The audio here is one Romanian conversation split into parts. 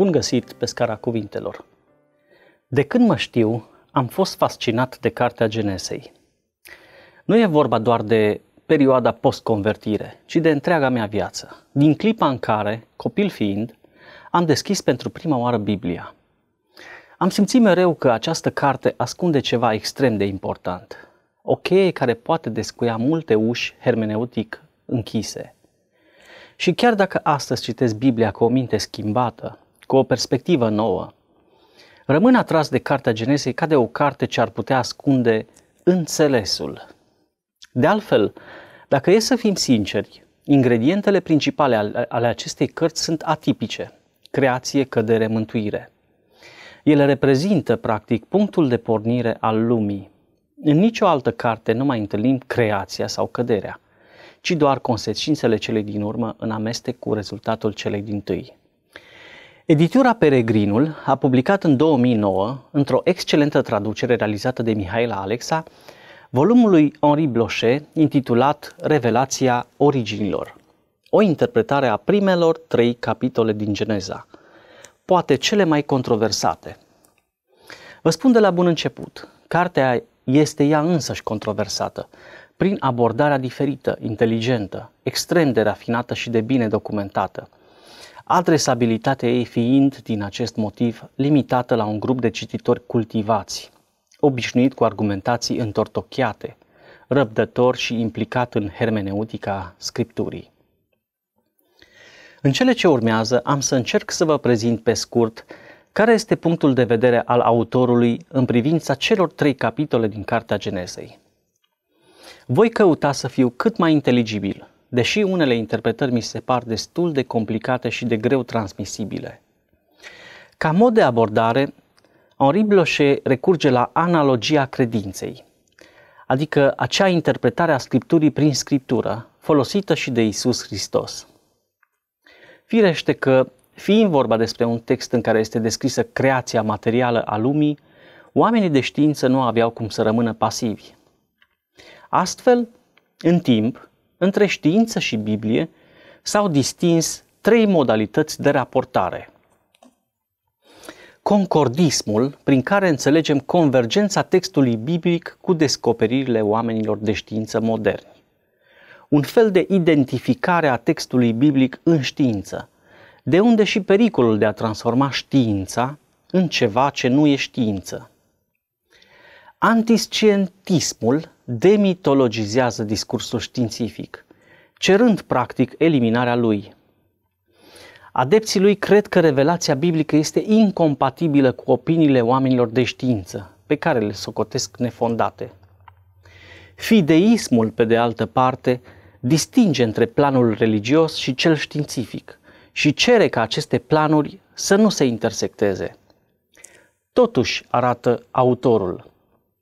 Bun găsit pe scara cuvintelor! De când mă știu, am fost fascinat de cartea Genesei. Nu e vorba doar de perioada post-convertire, ci de întreaga mea viață, din clipa în care, copil fiind, am deschis pentru prima oară Biblia. Am simțit mereu că această carte ascunde ceva extrem de important, o cheie care poate descuia multe uși hermeneutic închise. Și chiar dacă astăzi citesc Biblia cu o minte schimbată, cu o perspectivă nouă. Rămân atras de Cartea Genesei ca de o carte ce ar putea ascunde înțelesul. De altfel, dacă e să fim sinceri, ingredientele principale ale acestei cărți sunt atipice, creație, cădere, mântuire. Ele reprezintă, practic, punctul de pornire al lumii. În nicio altă carte nu mai întâlnim creația sau căderea, ci doar consecințele cele din urmă în amestec cu rezultatul celei din tâi. Editura Peregrinul a publicat în 2009, într-o excelentă traducere realizată de Mihaela Alexa, volumul lui Henri Blochet intitulat Revelația originilor, o interpretare a primelor trei capitole din Geneza, poate cele mai controversate. Vă spun de la bun început, cartea este ea însăși controversată, prin abordarea diferită, inteligentă, extrem de rafinată și de bine documentată – adresabilitatea ei fiind, din acest motiv, limitată la un grup de cititori cultivați, obișnuit cu argumentații întortocheate, răbdător și implicat în hermeneutica scripturii. În cele ce urmează am să încerc să vă prezint pe scurt care este punctul de vedere al autorului în privința celor trei capitole din Cartea Genezei. Voi căuta să fiu cât mai inteligibil, deși unele interpretări mi se par destul de complicate și de greu transmisibile. Ca mod de abordare, Henri Blochet recurge la analogia credinței, adică acea interpretare a Scripturii prin Scriptură, folosită și de Isus Hristos. Firește că, fiind vorba despre un text în care este descrisă creația materială a lumii, oamenii de știință nu aveau cum să rămână pasivi. Astfel, în timp, între știință și Biblie s-au distins trei modalități de raportare. Concordismul, prin care înțelegem convergența textului biblic cu descoperirile oamenilor de știință moderni. Un fel de identificare a textului biblic în știință, de unde și pericolul de a transforma știința în ceva ce nu e știință Antiscientismul demitologizează discursul științific, cerând practic eliminarea lui. Adepții lui cred că revelația biblică este incompatibilă cu opiniile oamenilor de știință, pe care le socotesc nefondate. Fideismul, pe de altă parte, distinge între planul religios și cel științific și cere ca aceste planuri să nu se intersecteze. Totuși, arată autorul,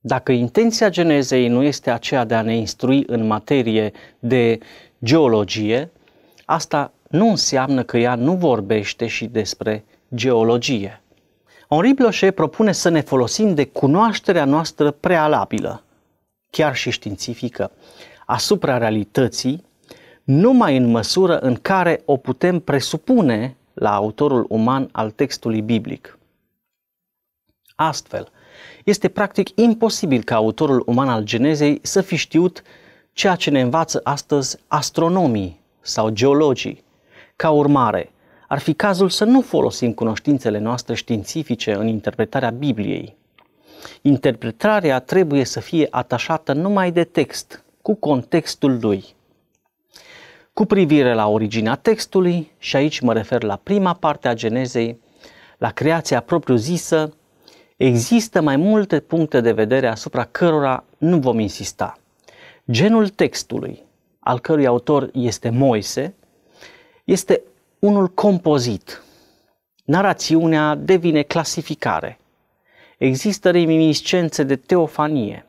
dacă intenția genezei nu este aceea de a ne instrui în materie de geologie, asta nu înseamnă că ea nu vorbește și despre geologie. Henri Blochet propune să ne folosim de cunoașterea noastră prealabilă, chiar și științifică, asupra realității, numai în măsură în care o putem presupune la autorul uman al textului biblic. Astfel, este practic imposibil ca autorul uman al genezei să fi știut ceea ce ne învață astăzi astronomii sau geologii. Ca urmare, ar fi cazul să nu folosim cunoștințele noastre științifice în interpretarea Bibliei. Interpretarea trebuie să fie atașată numai de text, cu contextul lui. Cu privire la originea textului, și aici mă refer la prima parte a Genezei, la creația propriu-zisă, Există mai multe puncte de vedere asupra cărora nu vom insista. Genul textului, al cărui autor este Moise, este unul compozit. Narațiunea devine clasificare. Există reminiscențe de teofanie.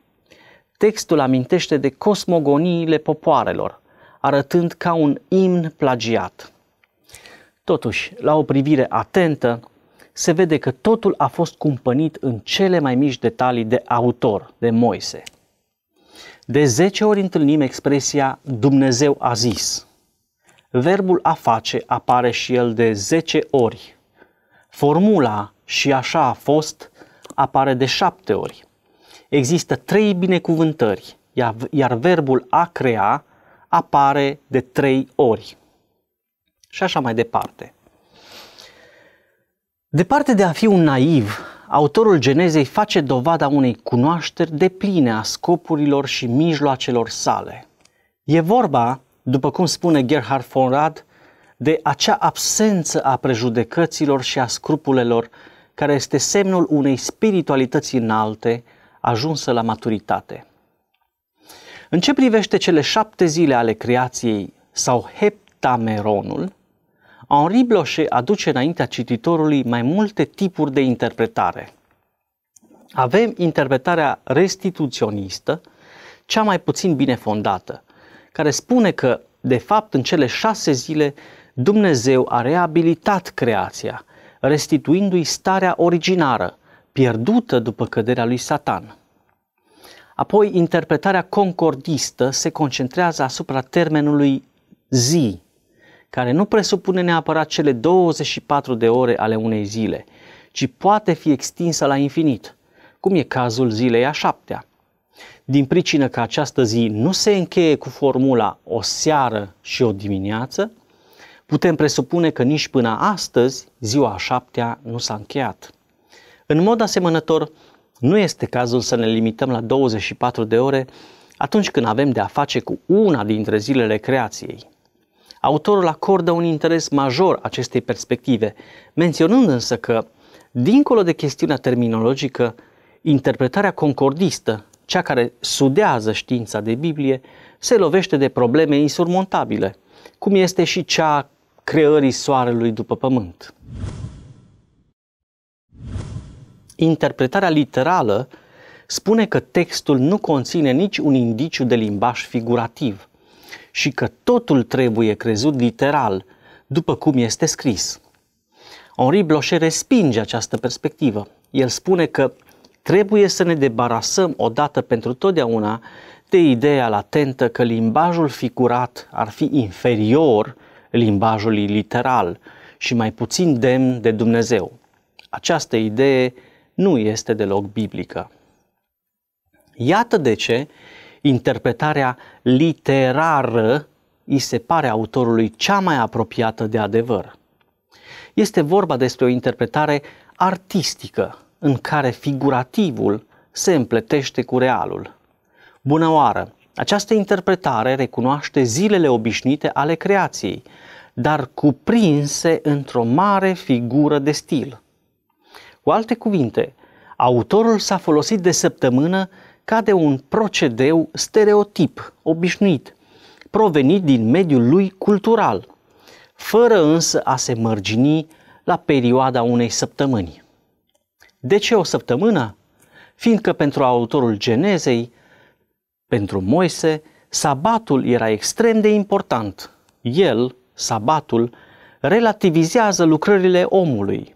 Textul amintește de cosmogoniile popoarelor, arătând ca un imn plagiat. Totuși, la o privire atentă, se vede că totul a fost cumpănit în cele mai mici detalii de autor, de Moise. De 10 ori întâlnim expresia Dumnezeu a zis. Verbul a face apare și el de 10 ori. Formula și așa a fost apare de 7 ori. Există trei binecuvântări, iar verbul a crea apare de 3 ori. Și așa mai departe. Departe de a fi un naiv, autorul Genezei face dovada unei cunoașteri depline a scopurilor și mijloacelor sale. E vorba, după cum spune Gerhard von Rad, de acea absență a prejudecăților și a scrupulelor care este semnul unei spiritualități înalte, ajunsă la maturitate. În ce privește cele șapte zile ale creației sau heptameronul, Henri Blochet aduce înaintea cititorului mai multe tipuri de interpretare. Avem interpretarea restituționistă, cea mai puțin bine fondată, care spune că, de fapt, în cele șase zile, Dumnezeu a reabilitat creația, restituindu-i starea originară, pierdută după căderea lui Satan. Apoi, interpretarea concordistă se concentrează asupra termenului zi, care nu presupune neapărat cele 24 de ore ale unei zile, ci poate fi extinsă la infinit, cum e cazul zilei a șaptea. Din pricină că această zi nu se încheie cu formula o seară și o dimineață, putem presupune că nici până astăzi ziua a șaptea nu s-a încheiat. În mod asemănător, nu este cazul să ne limităm la 24 de ore atunci când avem de a face cu una dintre zilele creației. Autorul acordă un interes major acestei perspective, menționând însă că, dincolo de chestiunea terminologică, interpretarea concordistă, cea care sudează știința de Biblie, se lovește de probleme insurmontabile, cum este și cea creării soarelui după pământ. Interpretarea literală spune că textul nu conține nici un indiciu de limbaj figurativ, și că totul trebuie crezut literal, după cum este scris. Henri Blocher respinge această perspectivă. El spune că trebuie să ne debarasăm odată pentru totdeauna de ideea latentă că limbajul figurat ar fi inferior limbajului literal și mai puțin demn de Dumnezeu. Această idee nu este deloc biblică. Iată de ce interpretarea literară îi se pare autorului cea mai apropiată de adevăr. Este vorba despre o interpretare artistică, în care figurativul se împletește cu realul. Bună oară! Această interpretare recunoaște zilele obișnuite ale creației, dar cuprinse într-o mare figură de stil. Cu alte cuvinte, autorul s-a folosit de săptămână ca de un procedeu stereotip, obișnuit, provenit din mediul lui cultural, fără însă a se mărgini la perioada unei săptămâni. De ce o săptămână? Fiindcă pentru autorul Genezei, pentru Moise, sabatul era extrem de important. El, sabatul, relativizează lucrările omului,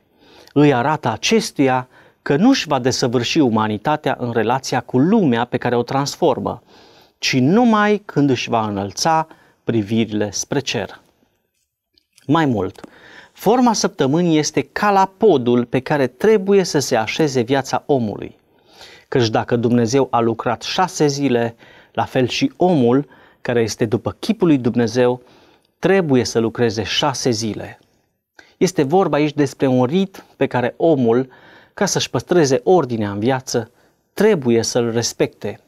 îi arată acestuia că nu își va desăvârși umanitatea în relația cu lumea pe care o transformă, ci numai când își va înălța privirile spre cer. Mai mult, forma săptămânii este ca la podul pe care trebuie să se așeze viața omului. Căci dacă Dumnezeu a lucrat șase zile, la fel și omul, care este după chipul lui Dumnezeu, trebuie să lucreze șase zile. Este vorba aici despre un rit pe care omul ca să-și păstreze ordinea în viață, trebuie să-l respecte.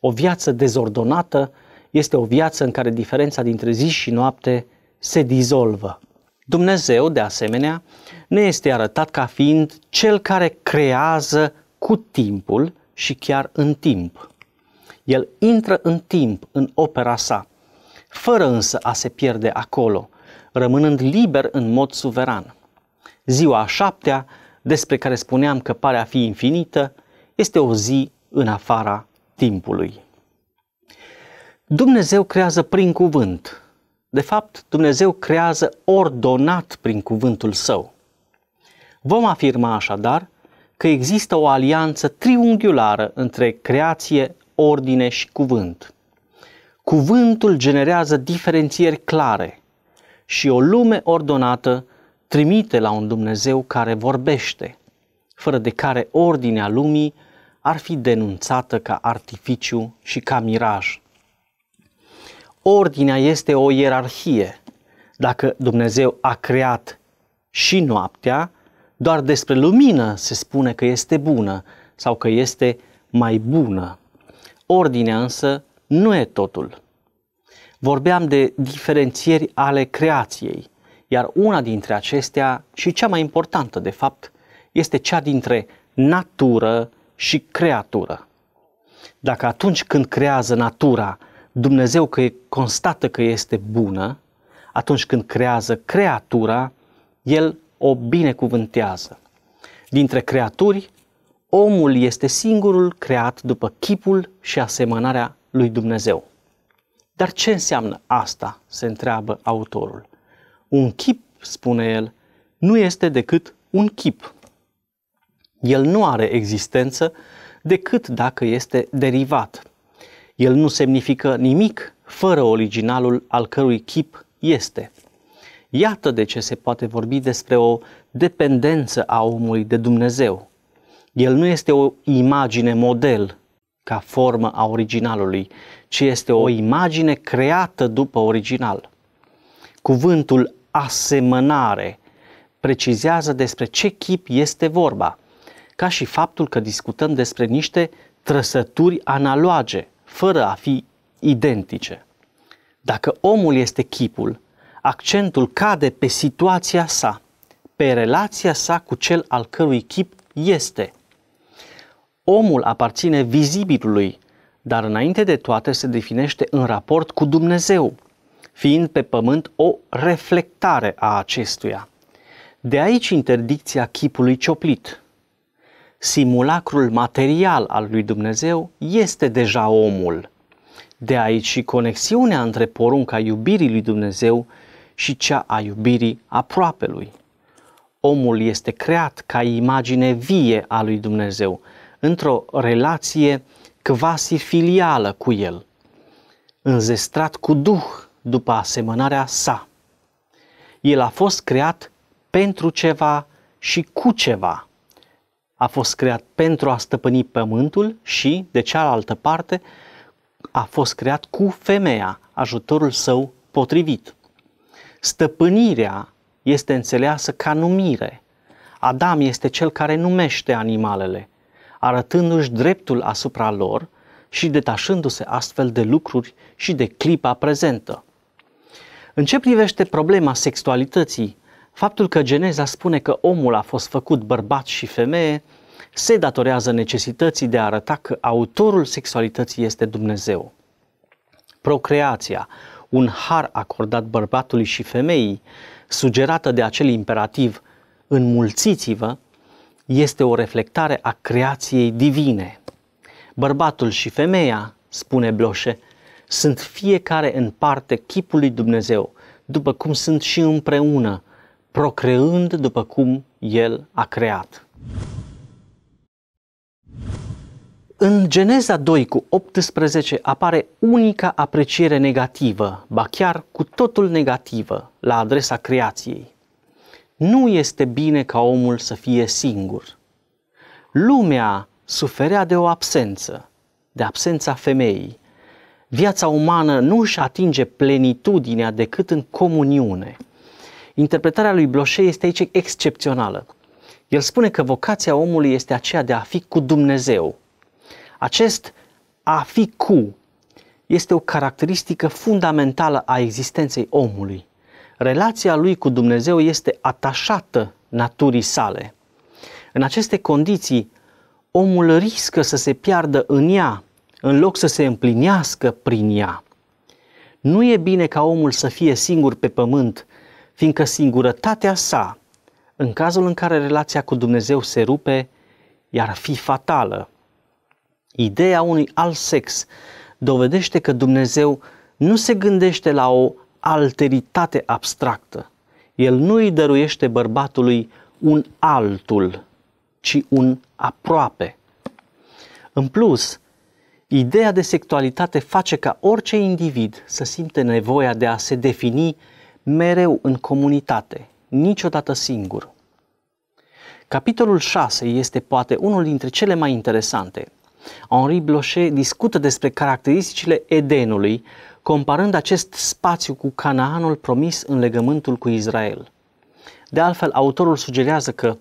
O viață dezordonată este o viață în care diferența dintre zi și noapte se dizolvă. Dumnezeu, de asemenea, ne este arătat ca fiind cel care creează cu timpul și chiar în timp. El intră în timp, în opera sa, fără însă a se pierde acolo, rămânând liber în mod suveran. Ziua a șaptea despre care spuneam că pare a fi infinită, este o zi în afara timpului. Dumnezeu creează prin cuvânt. De fapt, Dumnezeu creează ordonat prin cuvântul său. Vom afirma așadar că există o alianță triunghiulară între creație, ordine și cuvânt. Cuvântul generează diferențieri clare și o lume ordonată trimite la un Dumnezeu care vorbește, fără de care ordinea lumii ar fi denunțată ca artificiu și ca miraj. Ordinea este o ierarhie. Dacă Dumnezeu a creat și noaptea, doar despre lumină se spune că este bună sau că este mai bună. Ordinea însă nu e totul. Vorbeam de diferențieri ale creației – iar una dintre acestea, și cea mai importantă de fapt, este cea dintre natură și creatură. Dacă atunci când creează natura, Dumnezeu că constată că este bună, atunci când creează creatura, El o binecuvântează. Dintre creaturi, omul este singurul creat după chipul și asemănarea lui Dumnezeu. Dar ce înseamnă asta? se întreabă autorul. Un chip, spune el, nu este decât un chip. El nu are existență decât dacă este derivat. El nu semnifică nimic fără originalul al cărui chip este. Iată de ce se poate vorbi despre o dependență a omului de Dumnezeu. El nu este o imagine model ca formă a originalului, ci este o imagine creată după original. Cuvântul asemănare precizează despre ce chip este vorba, ca și faptul că discutăm despre niște trăsături analoage, fără a fi identice. Dacă omul este chipul, accentul cade pe situația sa, pe relația sa cu cel al cărui chip este. Omul aparține vizibilului, dar înainte de toate se definește în raport cu Dumnezeu, fiind pe pământ o reflectare a acestuia. De aici interdicția chipului cioplit. Simulacrul material al lui Dumnezeu este deja omul. De aici și conexiunea între porunca iubirii lui Dumnezeu și cea a iubirii aproapelui. Omul este creat ca imagine vie a lui Dumnezeu, într-o relație quasi filială cu el. Înzestrat cu Duh, după asemănarea sa. El a fost creat pentru ceva și cu ceva. A fost creat pentru a stăpâni pământul și, de cealaltă parte, a fost creat cu femeia, ajutorul său potrivit. Stăpânirea este înțeleasă ca numire. Adam este cel care numește animalele, arătându-și dreptul asupra lor și detașându-se astfel de lucruri și de clipa prezentă. În ce privește problema sexualității, faptul că Geneza spune că omul a fost făcut bărbat și femeie se datorează necesității de a arăta că autorul sexualității este Dumnezeu. Procreația, un har acordat bărbatului și femeii, sugerată de acel imperativ înmulțiți-vă, este o reflectare a creației divine. Bărbatul și femeia, spune Bloșe, sunt fiecare în parte chipul lui Dumnezeu, după cum sunt și împreună, procreând după cum El a creat. În Geneza 2 cu 18 apare unica apreciere negativă, ba chiar cu totul negativă, la adresa creației. Nu este bine ca omul să fie singur. Lumea suferea de o absență, de absența femeii, viața umană nu își atinge plenitudinea decât în comuniune. Interpretarea lui Bloșe este aici excepțională. El spune că vocația omului este aceea de a fi cu Dumnezeu. Acest a fi cu este o caracteristică fundamentală a existenței omului. Relația lui cu Dumnezeu este atașată naturii sale. În aceste condiții, omul riscă să se piardă în ea în loc să se împlinească prin ea. Nu e bine ca omul să fie singur pe pământ, fiindcă singurătatea sa, în cazul în care relația cu Dumnezeu se rupe, iar ar fi fatală. Ideea unui alt sex dovedește că Dumnezeu nu se gândește la o alteritate abstractă. El nu îi dăruiește bărbatului un altul, ci un aproape. În plus, Ideea de sexualitate face ca orice individ să simte nevoia de a se defini mereu în comunitate, niciodată singur. Capitolul 6 este poate unul dintre cele mai interesante. Henri Blochet discută despre caracteristicile Edenului, comparând acest spațiu cu Canaanul promis în legământul cu Israel. De altfel, autorul sugerează că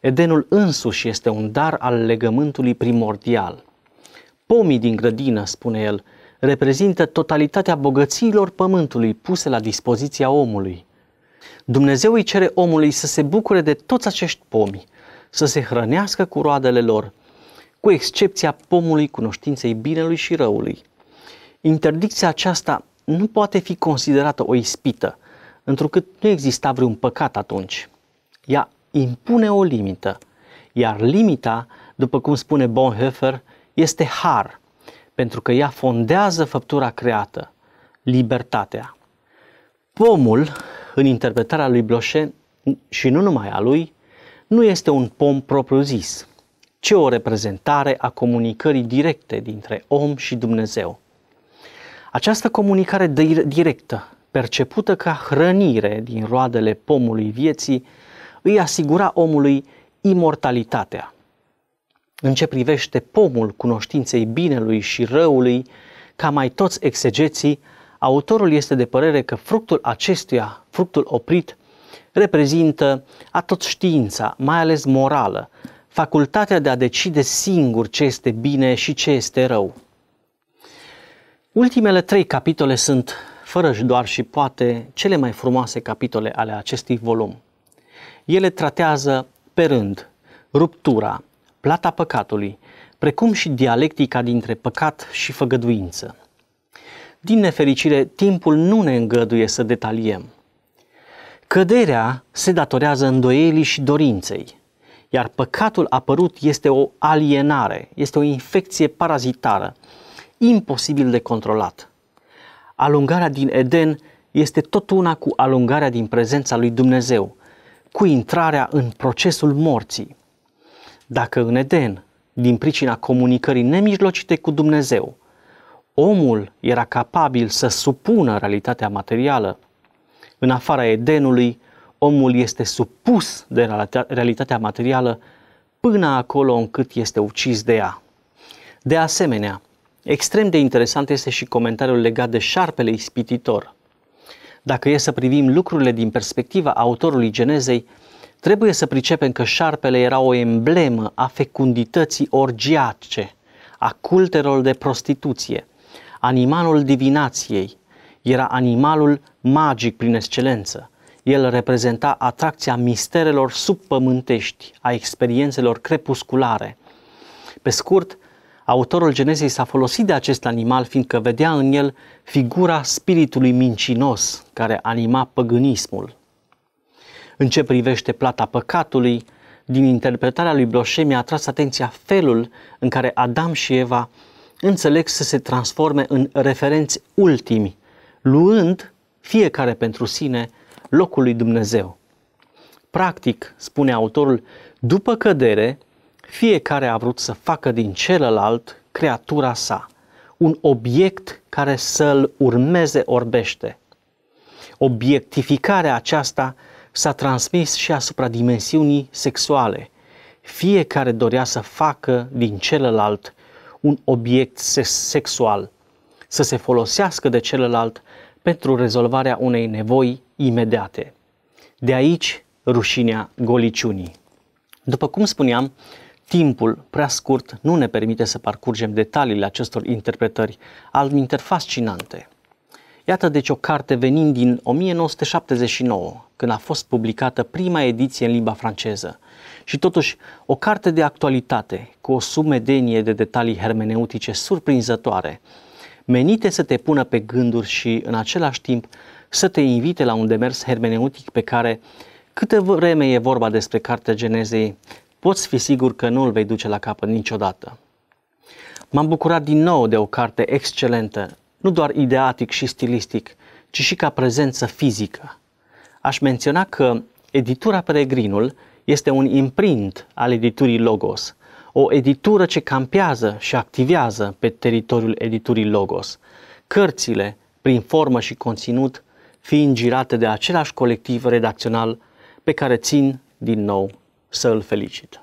Edenul însuși este un dar al legământului primordial, Pomii din grădină, spune el, reprezintă totalitatea bogățiilor pământului puse la dispoziția omului. Dumnezeu îi cere omului să se bucure de toți acești pomi, să se hrănească cu roadele lor, cu excepția pomului cunoștinței binelui și răului. Interdicția aceasta nu poate fi considerată o ispită, întrucât nu exista vreun păcat atunci. Ea impune o limită, iar limita, după cum spune Bonhoeffer, este har, pentru că ea fondează făptura creată, libertatea. Pomul, în interpretarea lui Bloșe și nu numai a lui, nu este un pom propriu-zis, ci o reprezentare a comunicării directe dintre om și Dumnezeu. Această comunicare directă, percepută ca hrănire din roadele pomului vieții, îi asigura omului imortalitatea în ce privește pomul cunoștinței binelui și răului, ca mai toți exegeții, autorul este de părere că fructul acestuia, fructul oprit, reprezintă atot știința, mai ales morală, facultatea de a decide singur ce este bine și ce este rău. Ultimele trei capitole sunt, fără și doar și poate, cele mai frumoase capitole ale acestui volum. Ele tratează pe rând ruptura, plata păcatului, precum și dialectica dintre păcat și făgăduință. Din nefericire, timpul nu ne îngăduie să detaliem. Căderea se datorează îndoielii și dorinței, iar păcatul apărut este o alienare, este o infecție parazitară, imposibil de controlat. Alungarea din Eden este tot una cu alungarea din prezența lui Dumnezeu, cu intrarea în procesul morții. Dacă în Eden, din pricina comunicării nemijlocite cu Dumnezeu, omul era capabil să supună realitatea materială, în afara Edenului, omul este supus de realitatea materială până acolo încât este ucis de ea. De asemenea, extrem de interesant este și comentariul legat de șarpele ispititor. Dacă e să privim lucrurile din perspectiva autorului Genezei, Trebuie să pricepem că șarpele era o emblemă a fecundității orgiace, a cultelor de prostituție. Animalul divinației era animalul magic prin excelență. El reprezenta atracția misterelor subpământești, a experiențelor crepusculare. Pe scurt, autorul Genezei s-a folosit de acest animal fiindcă vedea în el figura spiritului mincinos care anima păgânismul. În ce privește plata păcatului, din interpretarea lui Bloșe mi-a atras atenția felul în care Adam și Eva înțeleg să se transforme în referenți ultimi, luând fiecare pentru sine locul lui Dumnezeu. Practic, spune autorul, după cădere, fiecare a vrut să facă din celălalt creatura sa, un obiect care să-l urmeze orbește. Obiectificarea aceasta s-a transmis și asupra dimensiunii sexuale. Fiecare dorea să facă din celălalt un obiect sexual, să se folosească de celălalt pentru rezolvarea unei nevoi imediate. De aici rușinea goliciunii. După cum spuneam, timpul prea scurt nu ne permite să parcurgem detaliile acestor interpretări, altminteri fascinante. Iată deci o carte venind din 1979, când a fost publicată prima ediție în limba franceză. Și totuși, o carte de actualitate, cu o sumedenie de detalii hermeneutice surprinzătoare, menite să te pună pe gânduri și, în același timp, să te invite la un demers hermeneutic pe care, câte vreme e vorba despre Cartea Genezei, poți fi sigur că nu îl vei duce la capăt niciodată. M-am bucurat din nou de o carte excelentă, nu doar ideatic și stilistic, ci și ca prezență fizică. Aș menționa că editura Peregrinul este un imprint al editurii Logos, o editură ce campează și activează pe teritoriul editurii Logos, cărțile, prin formă și conținut, fiind girate de același colectiv redacțional pe care țin din nou să îl felicit.